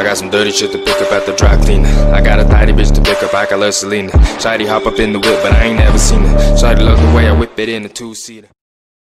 I got some dirty shit to pick up at the I got a tiny bitch to pick up, hop up in the but I ain't never seen the way I whip it in a two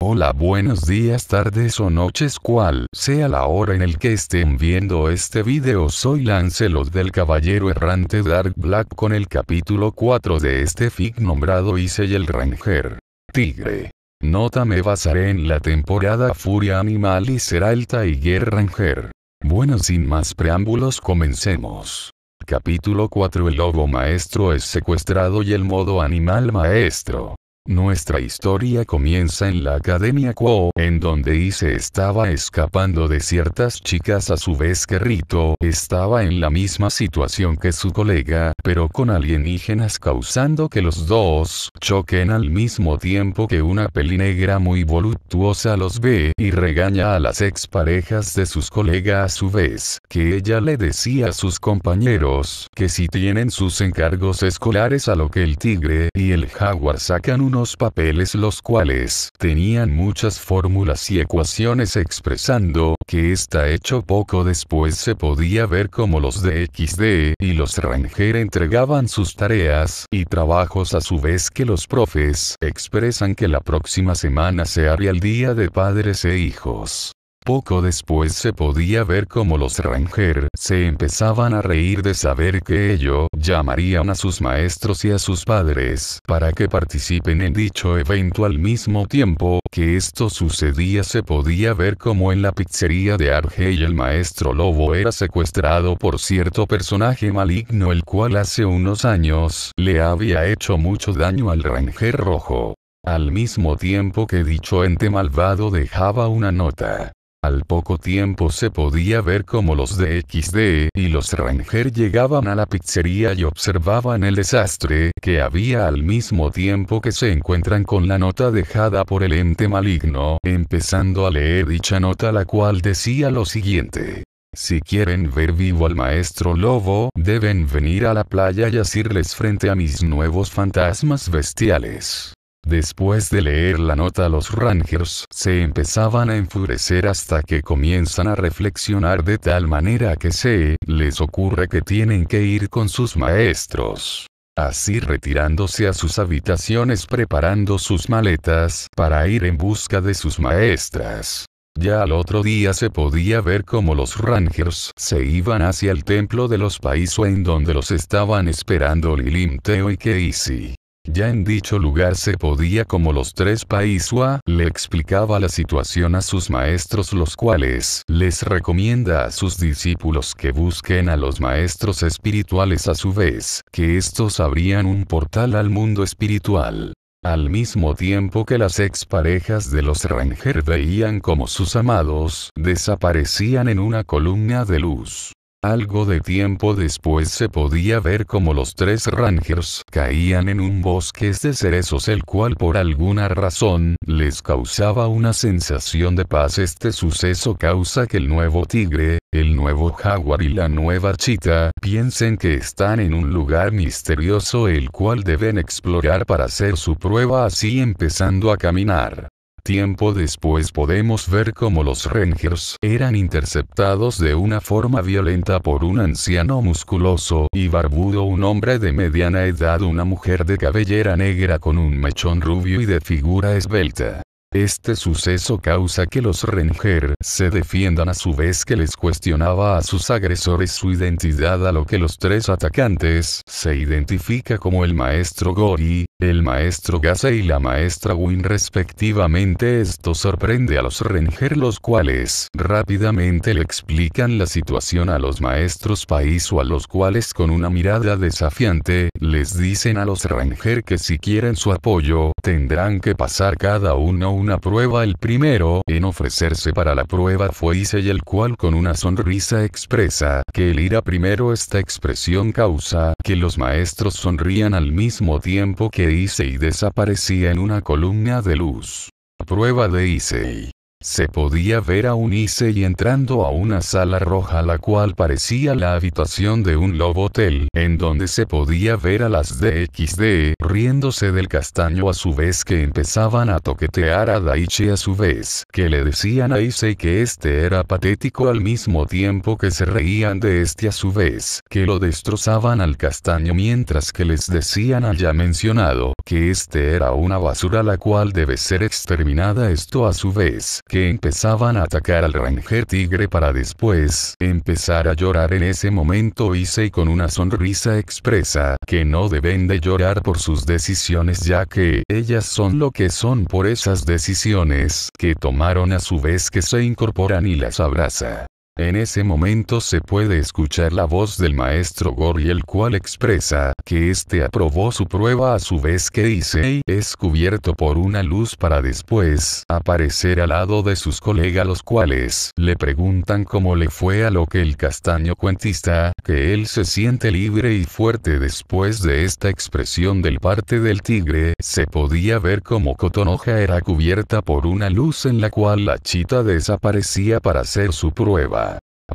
Hola, buenos días, tardes o noches, cual sea la hora en el que estén viendo este video. Soy Lancelot del Caballero Errante Dark Black con el capítulo 4 de este fic nombrado y el Ranger. Tigre. Nota me basaré en la temporada Furia Animal y será el Tiger Ranger. Bueno, sin más preámbulos, comencemos. Capítulo 4 El lobo maestro es secuestrado y el modo animal maestro. Nuestra historia comienza en la Academia Quo, en donde Ise estaba escapando de ciertas chicas a su vez que Rito estaba en la misma situación que su colega, pero con alienígenas causando que los dos choquen al mismo tiempo que una peli negra muy voluptuosa los ve y regaña a las exparejas de sus colegas a su vez, que ella le decía a sus compañeros que si tienen sus encargos escolares a lo que el tigre y el jaguar sacan un papeles los cuales tenían muchas fórmulas y ecuaciones expresando que está hecho poco después se podía ver como los de XD y los Ranger entregaban sus tareas y trabajos a su vez que los profes expresan que la próxima semana se haría el día de padres e hijos. Poco después se podía ver cómo los Ranger se empezaban a reír de saber que ello llamarían a sus maestros y a sus padres para que participen en dicho evento al mismo tiempo que esto sucedía se podía ver como en la pizzería de Argey el maestro lobo era secuestrado por cierto personaje maligno el cual hace unos años le había hecho mucho daño al Ranger rojo. Al mismo tiempo que dicho ente malvado dejaba una nota al poco tiempo se podía ver cómo los de XD y los Ranger llegaban a la pizzería y observaban el desastre que había al mismo tiempo que se encuentran con la nota dejada por el ente maligno, empezando a leer dicha nota la cual decía lo siguiente. Si quieren ver vivo al maestro lobo, deben venir a la playa y asirles frente a mis nuevos fantasmas bestiales. Después de leer la nota los Rangers se empezaban a enfurecer hasta que comienzan a reflexionar de tal manera que se les ocurre que tienen que ir con sus maestros. Así retirándose a sus habitaciones preparando sus maletas para ir en busca de sus maestras. Ya al otro día se podía ver cómo los Rangers se iban hacia el templo de los País en donde los estaban esperando Lilim Teo y Keisi. Ya en dicho lugar se podía como los tres paisua, le explicaba la situación a sus maestros los cuales les recomienda a sus discípulos que busquen a los maestros espirituales a su vez, que estos abrían un portal al mundo espiritual. Al mismo tiempo que las exparejas de los Ranger veían como sus amados desaparecían en una columna de luz. Algo de tiempo después se podía ver como los tres Rangers caían en un bosque de cerezos el cual por alguna razón les causaba una sensación de paz. Este suceso causa que el nuevo tigre, el nuevo jaguar y la nueva chita piensen que están en un lugar misterioso el cual deben explorar para hacer su prueba así empezando a caminar. Tiempo después podemos ver cómo los Rangers eran interceptados de una forma violenta por un anciano musculoso y barbudo, un hombre de mediana edad, una mujer de cabellera negra con un mechón rubio y de figura esbelta. Este suceso causa que los Rangers se defiendan a su vez que les cuestionaba a sus agresores su identidad a lo que los tres atacantes se identifica como el maestro Gori, el maestro Gase y la maestra Win respectivamente. Esto sorprende a los Ranger los cuales rápidamente le explican la situación a los maestros país o a los cuales con una mirada desafiante, les dicen a los Ranger que si quieren su apoyo, tendrán que pasar cada uno una prueba. El primero en ofrecerse para la prueba fue y el cual con una sonrisa expresa que el ir primero esta expresión causa que los maestros sonrían al mismo tiempo que y desaparecía en una columna de luz. Prueba de Issei. Se podía ver a Unice y entrando a una sala roja la cual parecía la habitación de un lobo hotel, en donde se podía ver a las DXD riéndose del castaño a su vez que empezaban a toquetear a Daichi a su vez, que le decían a Ise que este era patético al mismo tiempo que se reían de este a su vez, que lo destrozaban al castaño mientras que les decían allá ya mencionado, que este era una basura la cual debe ser exterminada esto a su vez, que empezaban a atacar al Ranger Tigre para después empezar a llorar en ese momento hice con una sonrisa expresa que no deben de llorar por sus decisiones ya que ellas son lo que son por esas decisiones que tomaron a su vez que se incorporan y las abraza. En ese momento se puede escuchar la voz del maestro Gory el cual expresa que este aprobó su prueba a su vez que Issei es cubierto por una luz para después aparecer al lado de sus colegas los cuales le preguntan cómo le fue a lo que el castaño cuentista, que él se siente libre y fuerte después de esta expresión del parte del tigre, se podía ver como Cotonoja era cubierta por una luz en la cual la chita desaparecía para hacer su prueba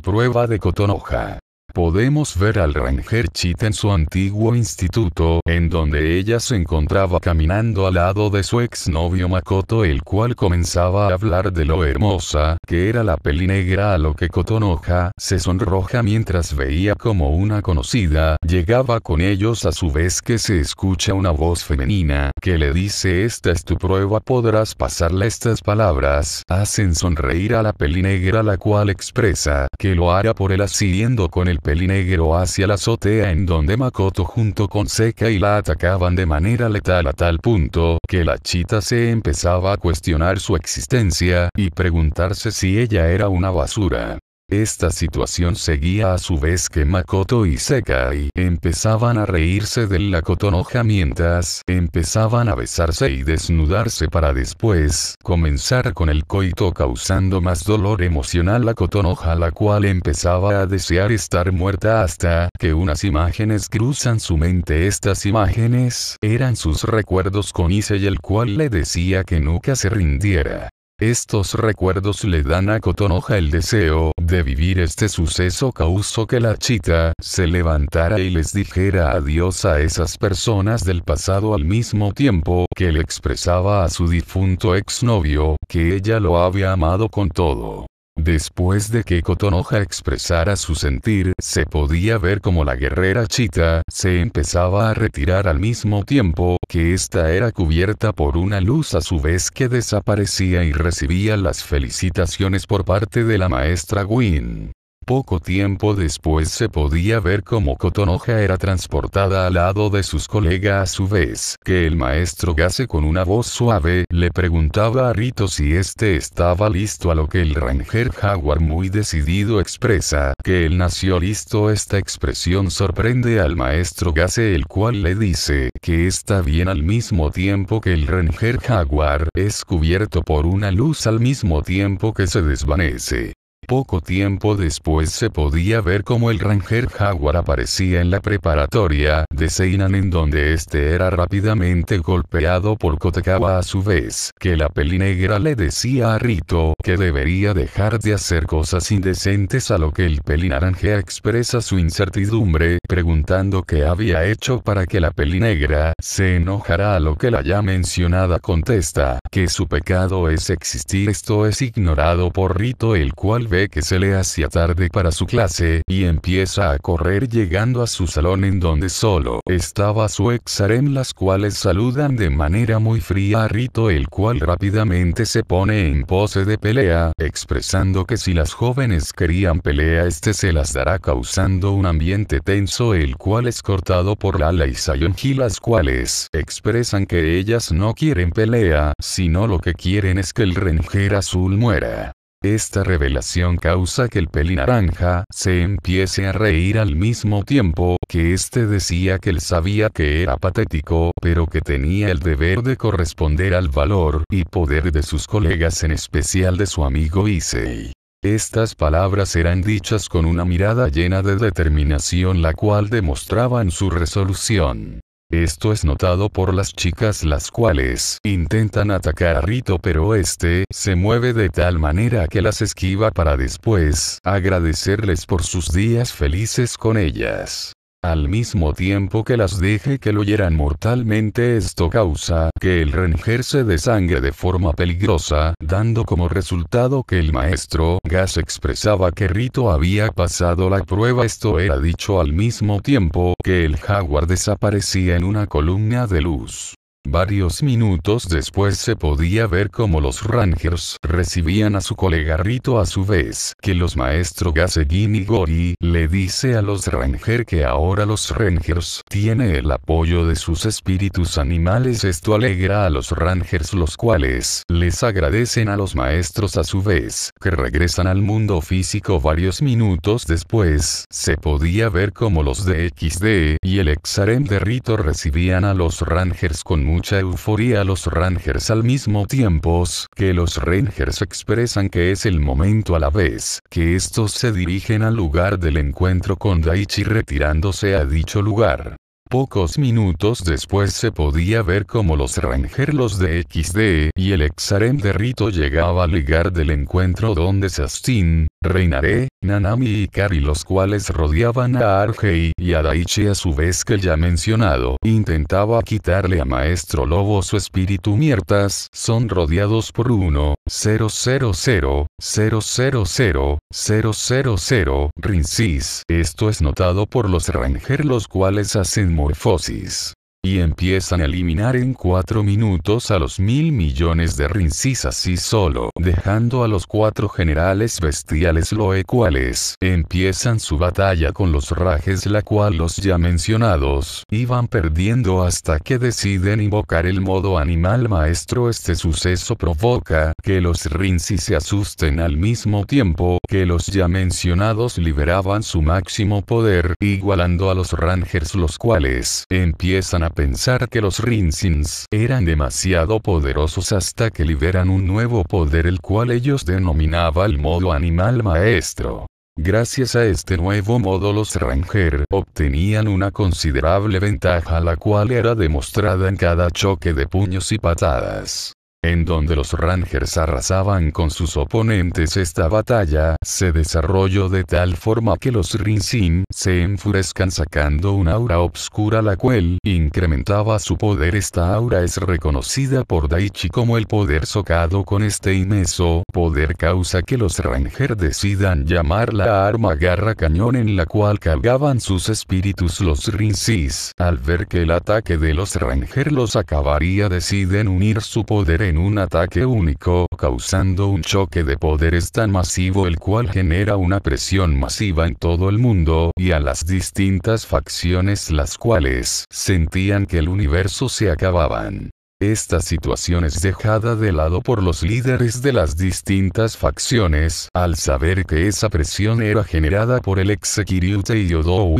prueba de Cotonoja. Podemos ver al Ranger Chit en su antiguo instituto, en donde ella se encontraba caminando al lado de su exnovio Makoto, el cual comenzaba a hablar de lo hermosa que era la peli negra, a lo que Kotonoha se sonroja mientras veía como una conocida llegaba con ellos, a su vez que se escucha una voz femenina que le dice: Esta es tu prueba, podrás pasarle Estas palabras hacen sonreír a la peli negra, la cual expresa que lo hará por él, asiriendo con el negro hacia la azotea en donde Makoto junto con Seca y la atacaban de manera letal a tal punto que la chita se empezaba a cuestionar su existencia y preguntarse si ella era una basura. Esta situación seguía a su vez que Makoto y Sekai empezaban a reírse de la cotonoja mientras empezaban a besarse y desnudarse para después comenzar con el coito causando más dolor emocional a cotonoja la cual empezaba a desear estar muerta hasta que unas imágenes cruzan su mente estas imágenes eran sus recuerdos con y el cual le decía que nunca se rindiera estos recuerdos le dan a Cotonoja el deseo de vivir este suceso causó que la chita se levantara y les dijera adiós a esas personas del pasado al mismo tiempo que le expresaba a su difunto exnovio que ella lo había amado con todo. Después de que Cotonoja expresara su sentir, se podía ver como la guerrera chita se empezaba a retirar al mismo tiempo que esta era cubierta por una luz a su vez que desaparecía y recibía las felicitaciones por parte de la maestra Gwyn. Poco tiempo después se podía ver cómo Cotonoja era transportada al lado de sus colegas a su vez que el maestro Gase con una voz suave le preguntaba a Rito si este estaba listo a lo que el ranger jaguar muy decidido expresa que él nació listo esta expresión sorprende al maestro Gase el cual le dice que está bien al mismo tiempo que el ranger jaguar es cubierto por una luz al mismo tiempo que se desvanece poco tiempo después se podía ver cómo el Ranger Jaguar aparecía en la preparatoria de Seinan en donde este era rápidamente golpeado por Kotakawa a su vez que la negra le decía a Rito que debería dejar de hacer cosas indecentes a lo que el naranja expresa su incertidumbre preguntando qué había hecho para que la negra se enojara a lo que la ya mencionada contesta que su pecado es existir esto es ignorado por Rito el cual ve que se le hacía tarde para su clase y empieza a correr llegando a su salón en donde solo estaba su ex harem las cuales saludan de manera muy fría a Rito el cual rápidamente se pone en pose de pelea, expresando que si las jóvenes querían pelea este se las dará causando un ambiente tenso el cual es cortado por Lala y Sayonji las cuales expresan que ellas no quieren pelea, sino lo que quieren es que el renjera azul muera. Esta revelación causa que el naranja se empiece a reír al mismo tiempo que éste decía que él sabía que era patético, pero que tenía el deber de corresponder al valor y poder de sus colegas, en especial de su amigo Issei. Estas palabras eran dichas con una mirada llena de determinación la cual demostraban su resolución. Esto es notado por las chicas las cuales intentan atacar a Rito pero este se mueve de tal manera que las esquiva para después agradecerles por sus días felices con ellas. Al mismo tiempo que las dije que lo hieran mortalmente esto causa que el renjer de sangre de forma peligrosa, dando como resultado que el maestro Gas expresaba que Rito había pasado la prueba esto era dicho al mismo tiempo que el jaguar desaparecía en una columna de luz. Varios minutos después se podía ver cómo los Rangers recibían a su colega Rito a su vez que los maestros Gasegini y Gori le dice a los Rangers que ahora los Rangers tiene el apoyo de sus espíritus animales esto alegra a los Rangers los cuales les agradecen a los maestros a su vez que regresan al mundo físico varios minutos después se podía ver cómo los DXD y el Exarem de Rito recibían a los Rangers con mucho mucha euforia a los Rangers al mismo tiempo que los Rangers expresan que es el momento a la vez que estos se dirigen al lugar del encuentro con Daichi retirándose a dicho lugar. Pocos minutos después se podía ver como los Ranger de XD y el Exarem de Rito llegaba al ligar del encuentro donde Sastin, Reinaré, Nanami y Kari los cuales rodeaban a Argei y a Daichi a su vez que ya mencionado intentaba quitarle a Maestro Lobo su espíritu miertas son rodeados por 1, 000, 000, 000 Rincis. Esto es notado por los Ranger los cuales hacen metamorfosis y empiezan a eliminar en cuatro minutos a los mil millones de rincis así solo, dejando a los cuatro generales bestiales Loe cuales empiezan su batalla con los Rajes la cual los ya mencionados, iban perdiendo hasta que deciden invocar el modo animal maestro este suceso provoca que los rincis se asusten al mismo tiempo que los ya mencionados liberaban su máximo poder, igualando a los Rangers los cuales empiezan a pensar que los Rinsins eran demasiado poderosos hasta que liberan un nuevo poder el cual ellos denominaban el modo animal maestro. Gracias a este nuevo modo los Ranger obtenían una considerable ventaja la cual era demostrada en cada choque de puños y patadas en donde los Rangers arrasaban con sus oponentes esta batalla se desarrolló de tal forma que los Rinzin se enfurezcan sacando una aura obscura la cual incrementaba su poder esta aura es reconocida por Daichi como el poder socado con este inmenso poder causa que los Rangers decidan llamar la arma garra cañón en la cual cargaban sus espíritus los Rinzis al ver que el ataque de los Rangers los acabaría deciden unir su poder en un ataque único, causando un choque de poderes tan masivo el cual genera una presión masiva en todo el mundo y a las distintas facciones las cuales sentían que el universo se acababan. Esta situación es dejada de lado por los líderes de las distintas facciones al saber que esa presión era generada por el ex Kiryute Yodo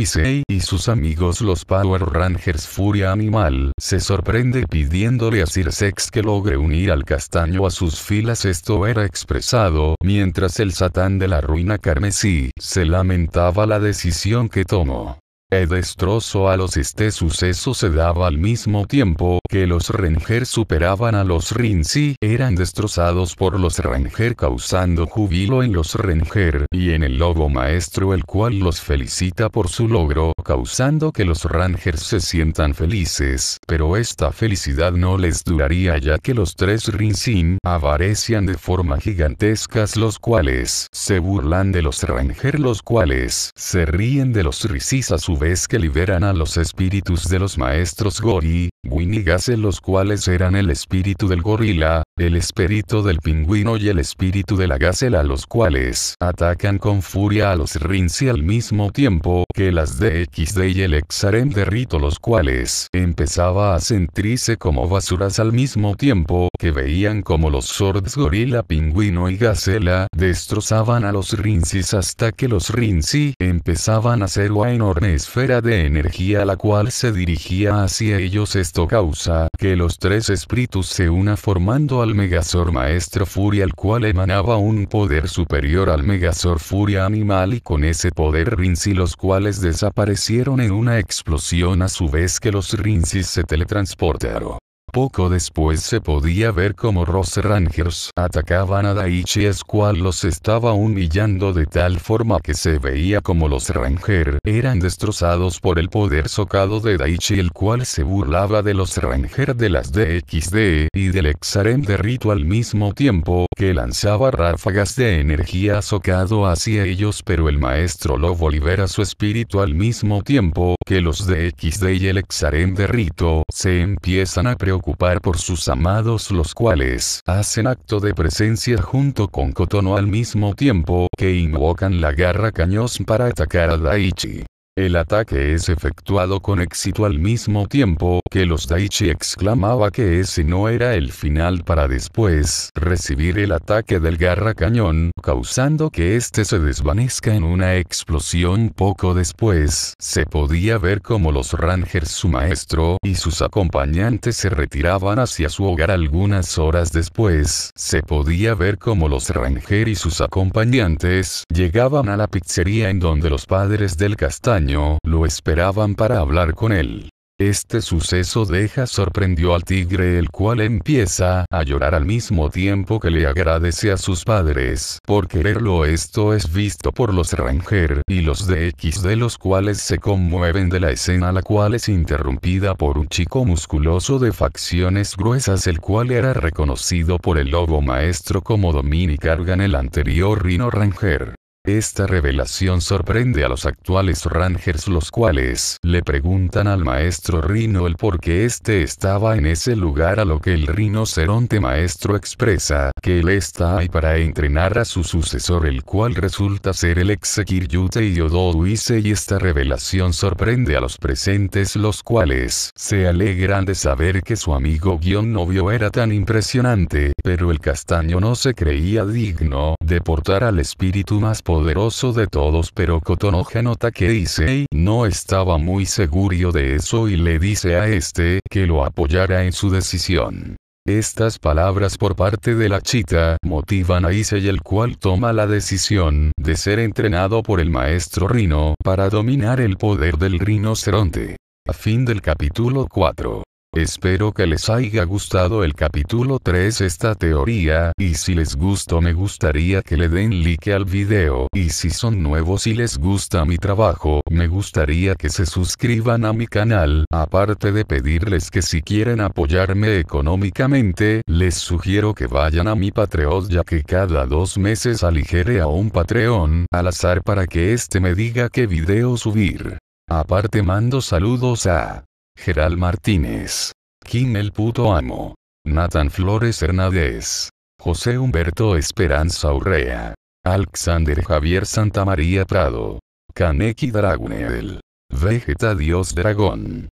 y sus amigos los Power Rangers Furia Animal. Se sorprende pidiéndole a Sex que logre unir al castaño a sus filas. Esto era expresado mientras el satán de la ruina carmesí se lamentaba la decisión que tomó. El destrozo a los este suceso se daba al mismo tiempo que los rangers superaban a los Rinzi, eran destrozados por los Ranger causando júbilo en los rangers y en el Lobo Maestro el cual los felicita por su logro causando que los Rangers se sientan felices, pero esta felicidad no les duraría ya que los tres Rinzin aparecían de forma gigantescas los cuales se burlan de los Ranger los cuales se ríen de los Rizis a su vez que liberan a los espíritus de los maestros Gori, Winigase los cuales eran el espíritu del gorila, el espíritu del pingüino y el espíritu de la gacela los cuales atacan con furia a los rinci al mismo tiempo que las DXD y el Exarem de Rito los cuales empezaba a sentirse como basuras al mismo tiempo que veían como los Swords gorila pingüino y gacela destrozaban a los Rinci hasta que los Rinzi empezaban a hacer una enorme esfera de energía la cual se dirigía hacia ellos esto causa que los tres espíritus se una formando al Megazord Maestro Furia al cual emanaba un poder superior al Megazord Furia Animal y con ese poder Rinzi los cuales desaparecieron en una explosión a su vez que los Rinzi se teletransportaron. Poco después se podía ver cómo los Rangers atacaban a Daichi cual los estaba humillando de tal forma que se veía como los rangers eran destrozados por el poder socado de Daichi el cual se burlaba de los rangers de las DXD y del Exarem de Rito al mismo tiempo, que lanzaba ráfagas de energía azocado hacia ellos pero el maestro lobo libera su espíritu al mismo tiempo que los de XD y el exarén de Rito se empiezan a preocupar por sus amados los cuales hacen acto de presencia junto con Kotono al mismo tiempo que invocan la garra cañón para atacar a Daichi. El ataque es efectuado con éxito al mismo tiempo que los Daichi exclamaba que ese no era el final para después recibir el ataque del garra cañón, causando que éste se desvanezca en una explosión poco después. Se podía ver como los Rangers su maestro y sus acompañantes se retiraban hacia su hogar algunas horas después. Se podía ver como los Rangers y sus acompañantes llegaban a la pizzería en donde los padres del castaño lo esperaban para hablar con él. Este suceso deja sorprendió al tigre el cual empieza a llorar al mismo tiempo que le agradece a sus padres por quererlo esto es visto por los ranger y los de X de los cuales se conmueven de la escena la cual es interrumpida por un chico musculoso de facciones gruesas el cual era reconocido por el lobo maestro como Dominic Argan el anterior Rino Ranger. Esta revelación sorprende a los actuales Rangers los cuales le preguntan al maestro Rino el por qué éste estaba en ese lugar a lo que el rinoceronte maestro expresa que él está ahí para entrenar a su sucesor el cual resulta ser el ex Kiryute y Ododuise y esta revelación sorprende a los presentes los cuales se alegran de saber que su amigo guión novio era tan impresionante pero el castaño no se creía digno de portar al espíritu más poderoso poderoso de todos pero Kotonoha nota que Issei no estaba muy seguro de eso y le dice a este que lo apoyara en su decisión. Estas palabras por parte de la chita motivan a Issei el cual toma la decisión de ser entrenado por el maestro Rino para dominar el poder del rinoceronte. A fin del capítulo 4. Espero que les haya gustado el capítulo 3 esta teoría, y si les gustó me gustaría que le den like al video, y si son nuevos y les gusta mi trabajo, me gustaría que se suscriban a mi canal, aparte de pedirles que si quieren apoyarme económicamente, les sugiero que vayan a mi Patreon ya que cada dos meses aligere a un Patreon, al azar para que este me diga qué video subir. Aparte mando saludos a Geral Martínez. Kim el puto amo. Nathan Flores Hernández. José Humberto Esperanza Urrea. Alexander Javier Santamaría Prado. Kaneki Dragunel. Vegeta Dios Dragón.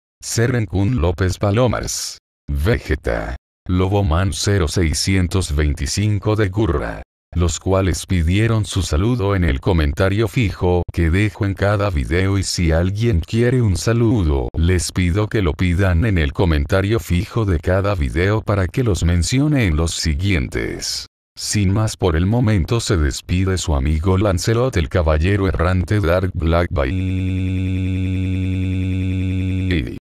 Kun López Palomas. Vegeta. Loboman 0625 de Gurra los cuales pidieron su saludo en el comentario fijo que dejo en cada video y si alguien quiere un saludo, les pido que lo pidan en el comentario fijo de cada video para que los mencione en los siguientes. Sin más por el momento se despide su amigo Lancelot el caballero errante Dark Black Bye.